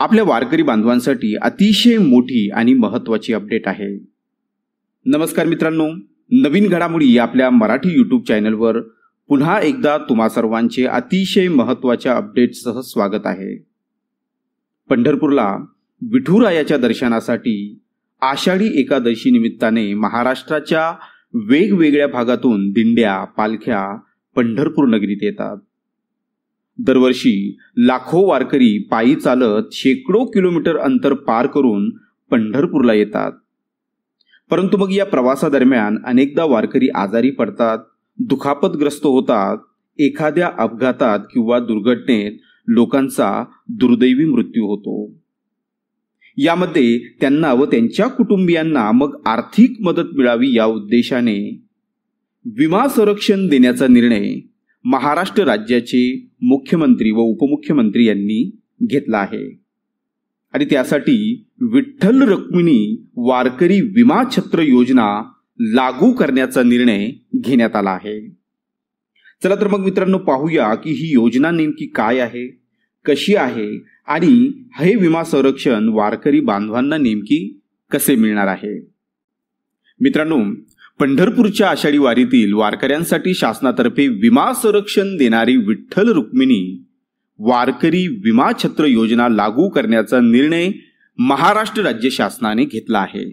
आपल्या वारकरी बांधवांसाठी अतिशय मोठी आणि महत्त्वाची अपडेट आहे नमस्कार मित्रांनो नवीन घडामोडी आपल्या मराठी युट्यूब चॅनलवर पुन्हा एकदा तुम्हा सर्वांचे अतिशय महत्त्वाच्या अपडेटसह स्वागत आहे पंढरपूरला विठुरायाच्या दर्शनासाठी आषाढी एकादशी निमित्ताने महाराष्ट्राच्या वेगवेगळ्या भागातून दिंड्या पालख्या पंढरपूर नगरीत येतात दरवर्षी लाखो वारकरी पायी चालत शेकडो किलोमीटर अंतर पार करून पंढरपूरला येतात परंतु मग या प्रवासादरम्यान अनेकदा वारकरी आजारी पडतात दुखापतग्रस्त होतात एखाद्या अपघातात किंवा दुर्घटनेत लोकांचा दुर्दैवी मृत्यू होतो यामध्ये त्यांना व त्यांच्या कुटुंबियांना मग आर्थिक मदत मिळावी या उद्देशाने विमा संरक्षण देण्याचा निर्णय महाराष्ट्र राज्याचे मुख्यमंत्री व उपमुख्यमंत्री यांनी घेतला आहे आणि त्यासाठी विठ्ठल रक्मिणी वारकरी विमा छत्र योजना लागू करण्याचा निर्णय घेण्यात आला आहे चला तर मग मित्रांनो पाहूया की ही योजना नेमकी काय आहे कशी आहे आणि हे विमा संरक्षण वारकरी बांधवांना नेमकी कसे मिळणार आहे मित्रांनो पंढरपूरच्या आषाढी वारीतील वारकऱ्यांसाठी शासनातर्फे विमा संरक्षण देणारी विठ्ठल रुक्मिणी वारकरी विमा छत्र योजना लागू करण्याचा निर्णय महाराष्ट्र राज्य शासनाने घेतला आहे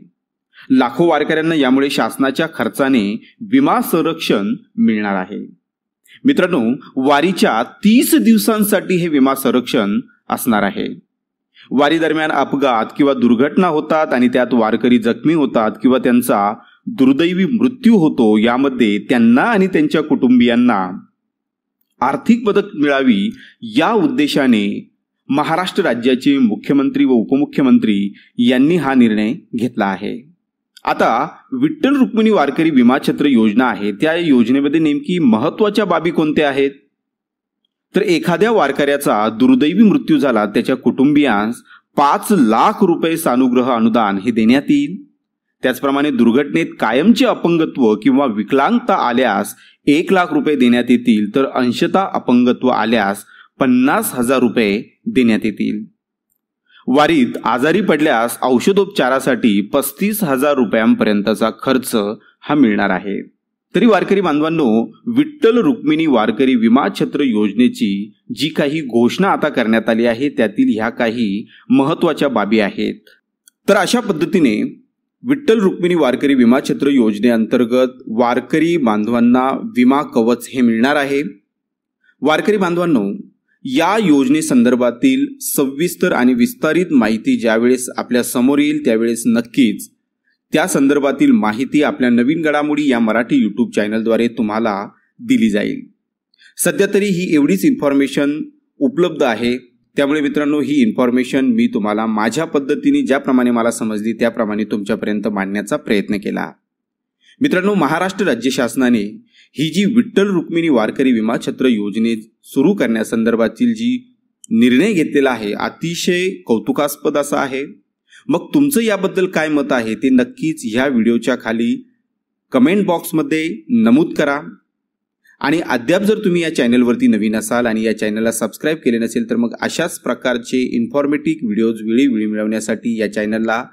लाखो वारकऱ्यांना यामुळे शासनाच्या खर्चाने विमा संरक्षण मिळणार आहे मित्रांनो वारीच्या तीस दिवसांसाठी हे विमा संरक्षण असणार आहे वारी दरम्यान अपघात किंवा दुर्घटना होतात आणि त्यात वारकरी जखमी होतात किंवा त्यांचा दुर्दैवी मृत्यू होतो यामध्ये त्यांना आणि त्यांच्या कुटुंबियांना आर्थिक मदत मिळावी या उद्देशाने महाराष्ट्र राज्याचे मुख्यमंत्री व उपमुख्यमंत्री यांनी हा निर्णय घेतला आहे आता विठ्ठल रुक्मिणी वारकरी विमा छत्र योजना आहे त्या योजनेमध्ये नेमकी महत्वाच्या बाबी कोणत्या आहेत तर एखाद्या वारकऱ्याचा दुर्दैवी मृत्यू झाला त्याच्या कुटुंबियांस पाच लाख रुपये सानुग्रह अनुदान हे देण्यात येईल त्याचप्रमाणे दुर्घटनेत कायमचे अपंगत्व किंवा विकलांगता आल्यास एक लाख रुपये देण्यात येतील तर अंशता अपंगत्व आल्यास पन्नास हजार रुपये देण्यात येतील वारीत आजारी पडल्यास औषधोपचारासाठी पस्तीस हजार रुपयांपर्यंतचा खर्च हा मिळणार आहे तरी वारकरी बांधवांनो विठ्ठल रुक्मिणी वारकरी विमा छत्र योजनेची जी काही घोषणा आता करण्यात आली आहे त्यातील ह्या काही महत्वाच्या बाबी आहेत तर अशा पद्धतीने विठ्ठल रुक्मिणी वारकरी विमा क्षेत्र योजनेअंतर्गत वारकरी बांधवांना विमा कवच हे मिळणार आहे वारकरी बांधवांनो या योजनेसंदर्भातील सविस्तर आणि विस्तारित माहिती ज्यावेळेस आपल्या समोर येईल त्यावेळेस नक्कीच त्या संदर्भातील माहिती आपल्या नवीन घडामोडी या मराठी यूट्यूब चॅनलद्वारे तुम्हाला दिली जाईल सध्या तरी ही एवढीच इन्फॉर्मेशन उपलब्ध आहे त्यामुळे मित्रांनो ही इन्फॉर्मेशन मी तुम्हाला माझ्या पद्धतीने ज्याप्रमाणे मला समजली त्याप्रमाणे तुमच्यापर्यंत मांडण्याचा प्रयत्न केला मित्रांनो महाराष्ट्र राज्य शासनाने ही जी विठ्ठल रुक्मिणी वारकरी विमा छत्र योजने सुरू करण्यासंदर्भातील जी निर्णय घेतलेला आहे अतिशय कौतुकास्पद असा आहे मग तुमचं याबद्दल काय मत आहे ते नक्कीच ह्या व्हिडिओच्या खाली कमेंट बॉक्समध्ये नमूद करा आणि अद्याप जर तुम्ही या चॅनलवरती नवीन असाल आणि या चॅनलला सबस्क्राईब केले नसेल तर मग अशाच प्रकारचे इन्फॉर्मेटिव्ह व्हिडिओज वेळीवेळी मिळवण्यासाठी या चॅनलला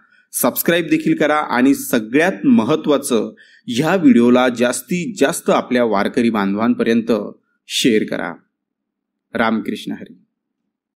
सबस्क्राईब देखील करा आणि सगळ्यात महत्त्वाचं ह्या व्हिडिओला जास्तीत जास्त आपल्या वारकरी बांधवांपर्यंत शेअर करा रामकृष्ण हरी